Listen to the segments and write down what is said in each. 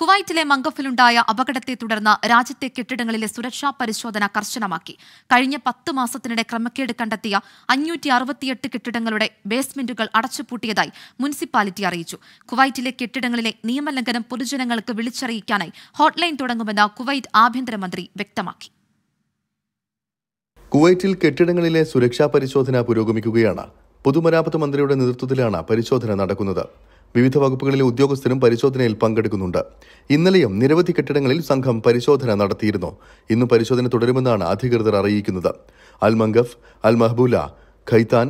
കുവൈറ്റിലെ മങ്കഫിലുണ്ടായ അപകടത്തെ തുടർന്ന് രാജ്യത്തെ കെട്ടിടങ്ങളിലെ സുരക്ഷാ പരിശോധന കർശനമാക്കി കഴിഞ്ഞ പത്ത് മാസത്തിനിടെ ക്രമക്കേട് കണ്ടെത്തിയ അഞ്ഞൂറ്റി അറുപത്തിയെട്ട് കെട്ടിടങ്ങളുടെ ബേസ്മെന്റുകൾ അടച്ചുപൂട്ടിയതായി മുനിസിപ്പാലിറ്റി അറിയിച്ചു കുവൈറ്റിലെ കെട്ടിടങ്ങളിലെ നിയമലംഘനം പൊതുജനങ്ങൾക്ക് വിളിച്ചറിയിക്കാനായി ഹോട്ട്ലൈൻ തുടങ്ങുമെന്ന് കുവൈറ്റ് ആഭ്യന്തരമന്ത്രി വ്യക്തമാക്കി കുവൈറ്റിൽ കെട്ടിടങ്ങളിലെ സുരക്ഷാ പരിശോധന പുരോഗമിക്കുകയാണ് പൊതുമരാമത്ത് മന്ത്രിയുടെ നേതൃത്വത്തിലാണ് പരിശോധന നടക്കുന്നത് വിവിധ വകുപ്പുകളിലെ ഉദ്യോഗസ്ഥരും പരിശോധനയിൽ പങ്കെടുക്കുന്നുണ്ട് ഇന്നലെയും നിരവധി കെട്ടിടങ്ങളിൽ സംഘം പരിശോധന നടത്തിയിരുന്നു ഇന്ന് പരിശോധന തുടരുമെന്നാണ് അധികൃതർ അറിയിക്കുന്നത് അൽമംഗഫ് അൽ മഹബൂല ഖൈത്താൻ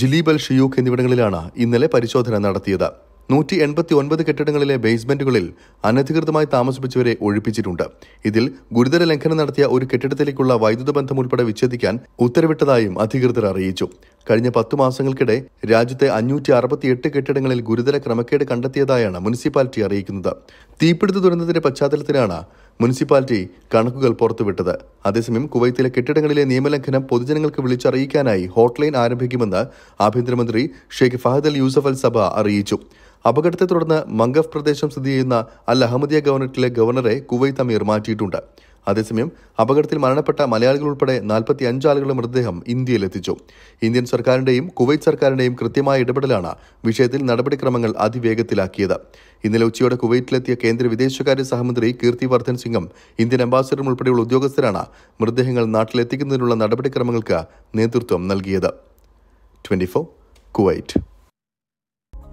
ജിലീബൽ ഷിയൂഖ് എന്നിവിടങ്ങളിലാണ് ഇന്നലെ പരിശോധന നടത്തിയത് നൂറ്റി എൺപത്തി ഒൻപത് കെട്ടിടങ്ങളിലെ ബേസ്മെന്റുകളിൽ അനധികൃതമായി താമസിപ്പിച്ചവരെ ഒഴിപ്പിച്ചിട്ടുണ്ട് ഇതിൽ ഗുരുതര ലംഘനം നടത്തിയ ഒരു കെട്ടിടത്തിലേക്കുള്ള വൈദ്യുത ബന്ധം ഉൾപ്പെടെ വിച്ഛേദിക്കാൻ ഉത്തരവിട്ടതായും അധികൃതർ അറിയിച്ചു കഴിഞ്ഞ പത്തു മാസങ്ങൾക്കിടെ രാജ്യത്തെ അഞ്ഞൂറ്റി അറുപത്തിയെട്ട് കെട്ടിടങ്ങളിൽ ഗുരുതര ക്രമക്കേട് കണ്ടെത്തിയതായാണ് മുനിസിപ്പാലിറ്റി അറിയിക്കുന്നത് തീപിടുത്ത ദുരന്തത്തിന്റെ പശ്ചാത്തലത്തിലാണ് മുനിസിപ്പാലിറ്റി കണക്കുകൾ പുറത്തുവിട്ടത് അതേസമയം കുവൈത്തിലെ കെട്ടിടങ്ങളിലെ നിയമലംഘനം പൊതുജനങ്ങൾക്ക് വിളിച്ചറിയിക്കാനായി ഹോട്ട്ലൈൻ ആരംഭിക്കുമെന്ന് ആഭ്യന്തരമന്ത്രി ഷെയ്ഖ് ഫഹദ് അൽ യൂസഫ് അൽ സബ അറിയിച്ചു അപകടത്തെ തുടർന്ന് മംഗഫ് പ്രദേശം സ്ഥിതി ചെയ്യുന്ന അൽ അഹമ്മദിയ ഗവർണറേറ്റിലെ ഗവർണറെ കുവൈത്ത് അമീർ മാറ്റിയിട്ടുണ്ട് അതേസമയം അപകടത്തിൽ മരണപ്പെട്ട മലയാളികൾ ഉൾപ്പെടെ നാൽപ്പത്തി അഞ്ച് ആളുകളുടെ മൃതദേഹം ഇന്ത്യയിലെത്തിച്ചു ഇന്ത്യൻ സർക്കാരിന്റെയും കുവൈറ്റ് സർക്കാരിന്റെയും കൃത്യമായ ഇടപെടലാണ് വിഷയത്തിൽ നടപടിക്രമങ്ങൾ അതിവേഗത്തിലാക്കിയത് ഇന്നലെ ഉച്ചയോടെ കുവൈറ്റിലെത്തിയ കേന്ദ്ര വിദേശകാര്യ സഹമന്ത്രി കീർത്തി വർദ്ധൻ സിംഗും ഇന്ത്യൻ അംബാസിഡറും ഉൾപ്പെടെയുള്ള ഉദ്യോഗസ്ഥരാണ് മൃതദേഹങ്ങൾ നാട്ടിലെത്തിക്കുന്നതിനുള്ള നടപടിക്രമങ്ങൾക്ക് നേതൃത്വം നൽകിയത് ട്വന്റി കുവൈറ്റ്